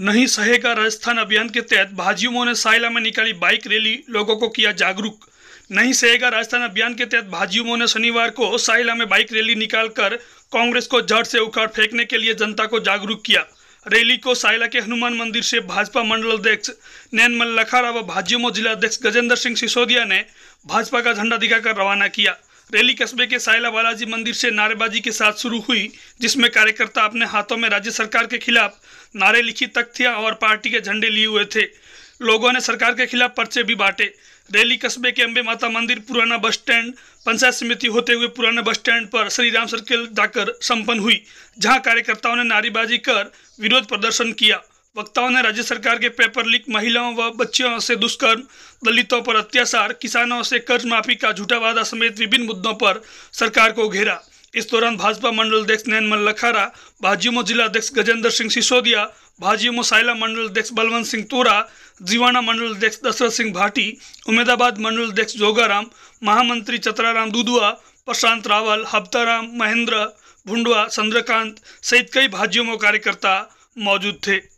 नहीं सहेगा राजस्थान अभियान के तहत भाजयुमो ने सायला में निकाली बाइक रैली लोगों को किया जागरूक नहीं सहेगा राजस्थान अभियान के तहत भाजयुमो ने शनिवार को सायला में बाइक रैली निकालकर कांग्रेस को जड़ से उखाड़ फेंकने के लिए जनता को जागरूक किया रैली को सायला के हनुमान मंदिर से भाजपा मंडल अध्यक्ष नैनमल लखाड़ा व भाजयुमो जिला अध्यक्ष गजेंद्र सिंह सिसोदिया ने भाजपा का झंडा दिखाकर रवाना किया रैली कस्बे के साइला बालाजी मंदिर से नारेबाजी के साथ शुरू हुई जिसमें कार्यकर्ता अपने हाथों में राज्य सरकार के खिलाफ नारे लिखी तख्तियां और पार्टी के झंडे लिए हुए थे लोगों ने सरकार के खिलाफ पर्चे भी बांटे रैली कस्बे के अम्बे माता मंदिर पुराना बस स्टैंड पंचायत समिति होते हुए पुराने बस स्टैंड पर श्री राम सर्किल जाकर संपन्न हुई जहां कार्यकर्ताओं ने नारेबाजी कर विरोध प्रदर्शन किया वक्ताओं ने राज्य सरकार के पेपर लीक महिलाओं व बच्चियों से दुष्कर्म दलितों पर अत्याचार किसानों से कर्ज माफी का झूठा वादा समेत विभिन्न मुद्दों पर सरकार को घेरा इस दौरान भाजपा मंडल अध्यक्ष नैनमल लखारा भाजयुमो जिला अध्यक्ष गजेंद्र सिंह सिसोदिया भाजयुमो सायला मंडल अध्यक्ष बलवंत सिंह तोरा जीवाणा मंडल अध्यक्ष दशरथ सिंह भाटी उमेदाबाद मंडल अध्यक्ष जोगाराम महामंत्री चतराराम दुदुआ प्रशांत रावल हफ्ताराम महेंद्र भुंडवा चंद्रकांत सहित कई भाजयुमो कार्यकर्ता मौजूद थे